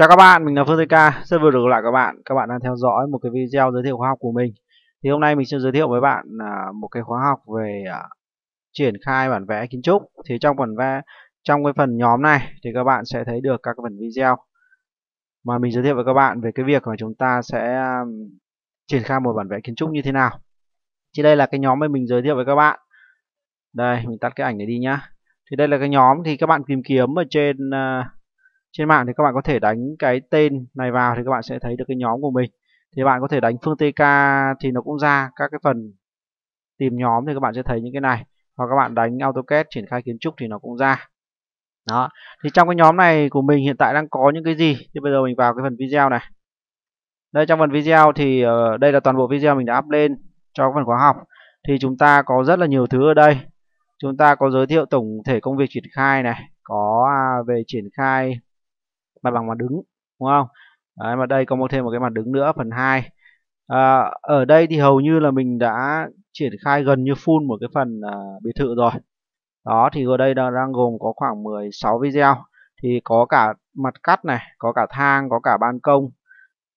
Chào các bạn, mình là Phương Ca. rất vui được gặp lại các bạn. Các bạn đang theo dõi một cái video giới thiệu khóa học của mình. Thì hôm nay mình sẽ giới thiệu với bạn à, một cái khóa học về à, triển khai bản vẽ kiến trúc. Thì trong phần vẽ trong cái phần nhóm này thì các bạn sẽ thấy được các phần video mà mình giới thiệu với các bạn về cái việc mà chúng ta sẽ triển khai một bản vẽ kiến trúc như thế nào. Thì đây là cái nhóm mà mình giới thiệu với các bạn. Đây, mình tắt cái ảnh này đi nhá. Thì đây là cái nhóm thì các bạn tìm kiếm ở trên uh, trên mạng thì các bạn có thể đánh cái tên này vào thì các bạn sẽ thấy được cái nhóm của mình thì bạn có thể đánh phương tk thì nó cũng ra các cái phần tìm nhóm thì các bạn sẽ thấy những cái này hoặc các bạn đánh AutoCAD triển khai kiến trúc thì nó cũng ra đó thì trong cái nhóm này của mình hiện tại đang có những cái gì thì bây giờ mình vào cái phần video này đây trong phần video thì ờ, đây là toàn bộ video mình đã up lên cho phần khóa học thì chúng ta có rất là nhiều thứ ở đây chúng ta có giới thiệu tổng thể công việc triển khai này có à, về triển khai mặt bằng mặt đứng đúng không đấy, mà đây có một thêm một cái mặt đứng nữa phần 2 à, ở đây thì hầu như là mình đã triển khai gần như full một cái phần à, biệt thự rồi đó thì ở đây đang, đang gồm có khoảng 16 video thì có cả mặt cắt này có cả thang có cả ban công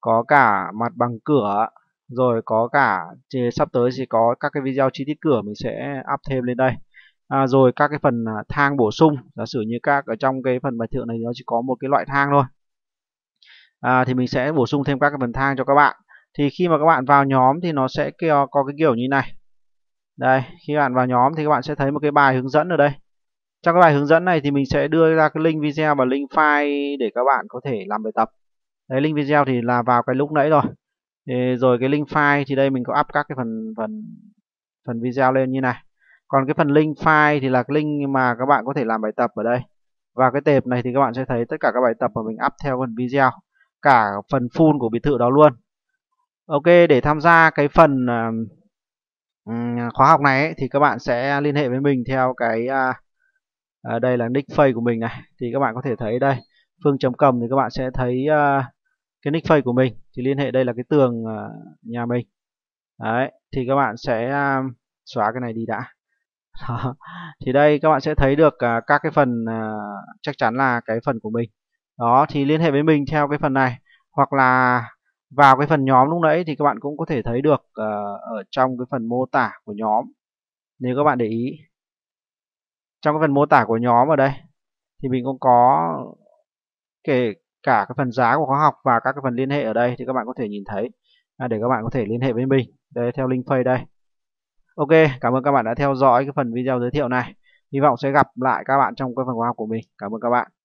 có cả mặt bằng cửa rồi có cả sắp tới thì có các cái video chi tiết cửa mình sẽ up thêm lên đây à, rồi các cái phần à, thang bổ sung giả sử như các ở trong cái phần bài thượng này nó chỉ có một cái loại thang thôi à, thì mình sẽ bổ sung thêm các cái phần thang cho các bạn thì khi mà các bạn vào nhóm thì nó sẽ có, có cái kiểu như này đây khi bạn vào nhóm thì các bạn sẽ thấy một cái bài hướng dẫn ở đây trong cái bài hướng dẫn này thì mình sẽ đưa ra cái link video và link file để các bạn có thể làm bài tập đấy link video thì là vào cái lúc nãy rồi thì rồi cái link file thì đây mình có up các cái phần phần phần video lên như này còn cái phần link file thì là cái link mà các bạn có thể làm bài tập ở đây và cái tệp này thì các bạn sẽ thấy tất cả các bài tập mà mình up theo phần video cả phần full của biệt thự đó luôn ok để tham gia cái phần uh, khóa học này ấy, thì các bạn sẽ liên hệ với mình theo cái uh, đây là nick face của mình này thì các bạn có thể thấy đây phương chấm cầm thì các bạn sẽ thấy uh, cái nick face của mình thì liên hệ đây là cái tường uh, nhà mình đấy thì các bạn sẽ uh, xóa cái này đi đã đó. thì đây các bạn sẽ thấy được uh, các cái phần uh, chắc chắn là cái phần của mình đó thì liên hệ với mình theo cái phần này hoặc là vào cái phần nhóm lúc nãy thì các bạn cũng có thể thấy được uh, ở trong cái phần mô tả của nhóm nếu các bạn để ý trong cái phần mô tả của nhóm ở đây thì mình cũng có kể cả cái phần giá của khóa học và các cái phần liên hệ ở đây thì các bạn có thể nhìn thấy để các bạn có thể liên hệ với mình đây theo link pay đây Ok, cảm ơn các bạn đã theo dõi cái phần video giới thiệu này. Hy vọng sẽ gặp lại các bạn trong cái phần khóa học của mình. Cảm ơn các bạn.